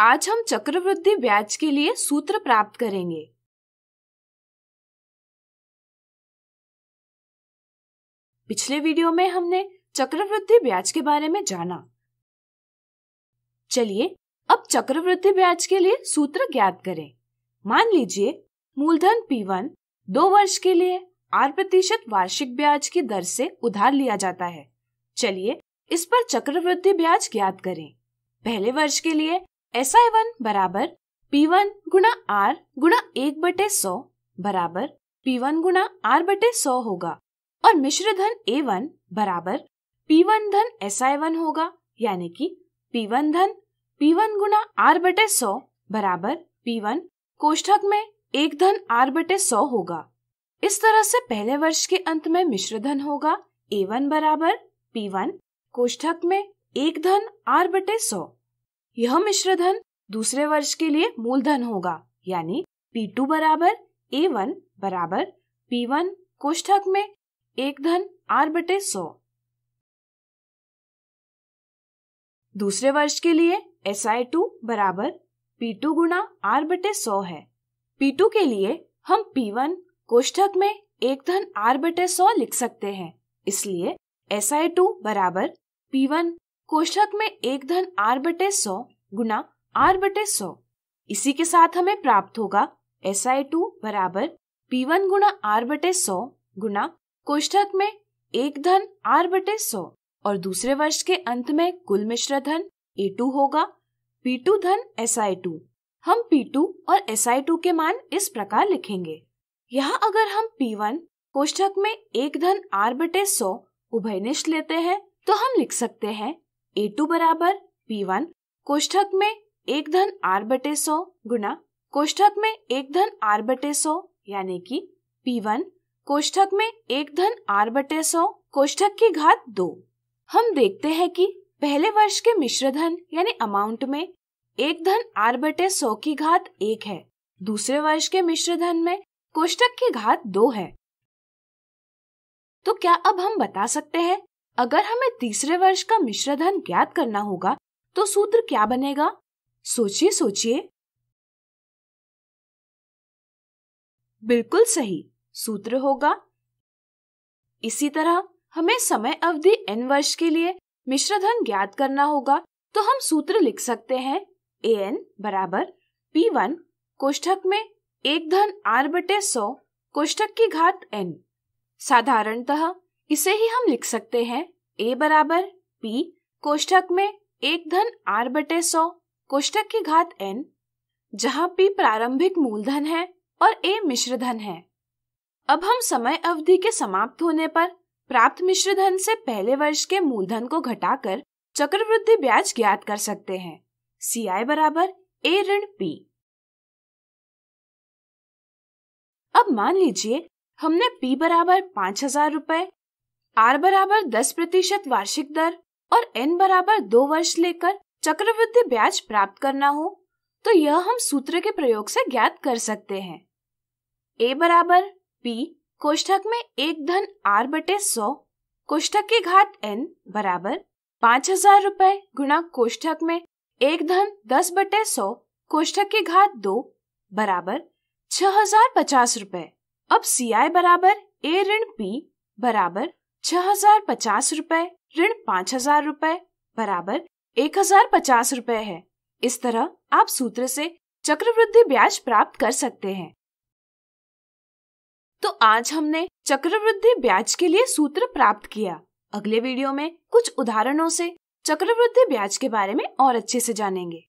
आज हम चक्रवृद्धि ब्याज के लिए सूत्र प्राप्त करेंगे पिछले वीडियो में हमने चक्रवृद्धि ब्याज के बारे में जाना चलिए अब चक्रवृद्धि ब्याज के लिए सूत्र ज्ञात करें मान लीजिए मूलधन P1 दो वर्ष के लिए आठ प्रतिशत वार्षिक ब्याज की दर से उधार लिया जाता है चलिए इस पर चक्रवृद्धि ब्याज ज्ञात करें पहले वर्ष के लिए एस आई वन बराबर पी वन गुणा आर गुणा एक बटे सौ बराबर पी वन गुणा आर बटे सौ होगा और मिश्र धन ए वन बराबर पी वन धन एस आई वन होगा यानी कि पी वन धन पी वन गुणा आर बटे सौ बराबर पी वन कोष्ठक में एक धन आर बटे सौ होगा इस तरह से पहले वर्ष के अंत में मिश्र धन होगा ए वन बराबर पी वन कोष्ठक में एक धन आर बटे सौ यह मिश्रधन दूसरे वर्ष के लिए मूलधन होगा यानी P2 बराबर A1 बराबर वन कोष्ठक में एक धन R बटे सौ दूसरे वर्ष के लिए SI2 बराबर P2 गुणा R बटे सौ है P2 के लिए हम P1 कोष्ठक में एक धन R बटे सौ लिख सकते हैं इसलिए SI2 बराबर P1 कोष्ठक में एक धन आर बटे सौ गुना आर बटे सौ इसी के साथ हमें प्राप्त होगा एस आई टू बराबर पी वन गुना आर बटे सौ गुना कोष्ठक में एक धन आर बटे सौ और दूसरे वर्ष के अंत में कुल मिश्र धन ए टू होगा पी टू धन एस आई टू हम पी टू और एस आई टू के मान इस प्रकार लिखेंगे यहाँ अगर हम पी वन कोष्ठक में एक धन आर बटे सौ उभयनिष्ठ लेते हैं तो हम लिख सकते हैं ए टू बराबर पी वन कोष्ठक में एक धन आर बटे सौ गुना कोष्ठक में एक धन आर बटे सौ यानी कि पी वन कोष्ठक में एक धन आर बटे सौ कोष्ठक की घात दो हम देखते हैं कि पहले वर्ष के मिश्र धन यानी अमाउंट में एक धन आर बटे सौ की घात एक है दूसरे वर्ष के मिश्र धन में कोष्ठक की घात दो है तो क्या अब हम बता सकते हैं अगर हमें तीसरे वर्ष का मिश्रधन ज्ञात करना होगा तो सूत्र क्या बनेगा सोचिए सोचिए बिल्कुल सही सूत्र होगा इसी तरह हमें समय अवधि n वर्ष के लिए मिश्रधन ज्ञात करना होगा तो हम सूत्र लिख सकते हैं ए एन बराबर पी वन कोष्ठक में एक धन आर बटे सौ कोष्ठक की घात n साधारणतः इसे ही हम लिख सकते हैं ए बराबर पी कोष्ठक में एक धन आर बटे सौ कोष्ठक की घात एन जहाँ पी प्रारंभिक मूलधन है और ए धन है अब हम समय अवधि के समाप्त होने पर प्राप्त मिश्र धन से पहले वर्ष के मूलधन को घटाकर चक्रवृद्धि ब्याज ज्ञात कर सकते हैं सी आई बराबर ए ऋण पी अब मान लीजिए हमने पी बराबर पांच हजार रूपए आर बराबर दस प्रतिशत वार्षिक दर और एन बराबर दो वर्ष लेकर चक्रवृद्धि ब्याज प्राप्त करना हो तो यह हम सूत्र के प्रयोग से ज्ञात कर सकते हैं ए बराबर पी कोष्ठक में एक धन आर बटे सौ कोष्ठक की घात एन बराबर पाँच हजार रूपए गुणा कोष्ठक में एक धन दस बटे सौ कोष्ठक की घात दो बराबर छह हजार पचास रूपए अब सी आई बराबर ए ऋण पी बराबर छह हजार पचास रूपए ऋण पाँच हजार रूपए बराबर एक हजार पचास रूपए है इस तरह आप सूत्र से चक्रवृद्धि ब्याज प्राप्त कर सकते हैं तो आज हमने चक्रवृद्धि ब्याज के लिए सूत्र प्राप्त किया अगले वीडियो में कुछ उदाहरणों से चक्रवृद्धि ब्याज के बारे में और अच्छे से जानेंगे